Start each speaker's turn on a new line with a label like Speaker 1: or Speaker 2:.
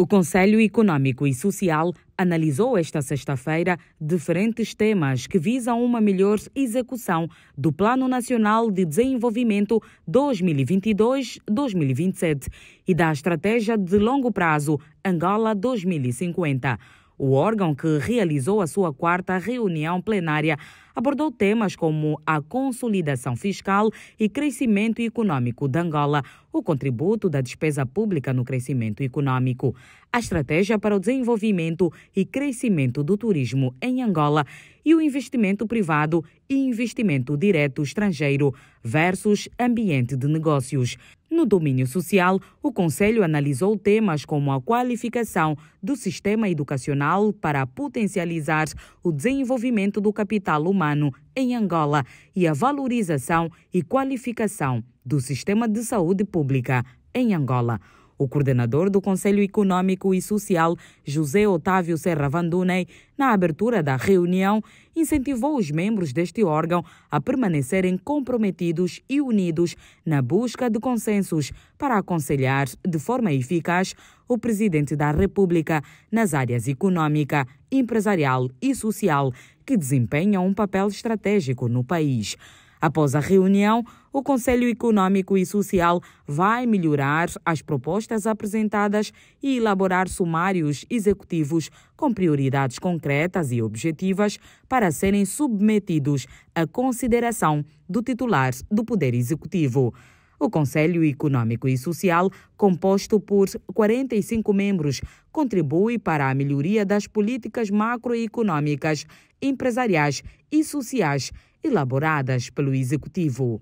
Speaker 1: O Conselho Econômico e Social analisou esta sexta-feira diferentes temas que visam uma melhor execução do Plano Nacional de Desenvolvimento 2022-2027 e da Estratégia de Longo Prazo Angola 2050. O órgão que realizou a sua quarta reunião plenária abordou temas como a consolidação fiscal e crescimento econômico de Angola, o contributo da despesa pública no crescimento econômico, a estratégia para o desenvolvimento e crescimento do turismo em Angola e o investimento privado e investimento direto estrangeiro versus ambiente de negócios. No domínio social, o Conselho analisou temas como a qualificação do sistema educacional para potencializar o desenvolvimento do capital humano em Angola e a valorização e qualificação do sistema de saúde pública em Angola. O coordenador do Conselho Econômico e Social, José Otávio Serra Vandunei, na abertura da reunião, incentivou os membros deste órgão a permanecerem comprometidos e unidos na busca de consensos para aconselhar de forma eficaz o Presidente da República nas áreas econômica, empresarial e social que desempenham um papel estratégico no país. Após a reunião, o Conselho Econômico e Social vai melhorar as propostas apresentadas e elaborar sumários executivos com prioridades concretas e objetivas para serem submetidos à consideração do titular do Poder Executivo. O Conselho Econômico e Social, composto por 45 membros, contribui para a melhoria das políticas macroeconômicas, empresariais e sociais elaboradas pelo Executivo.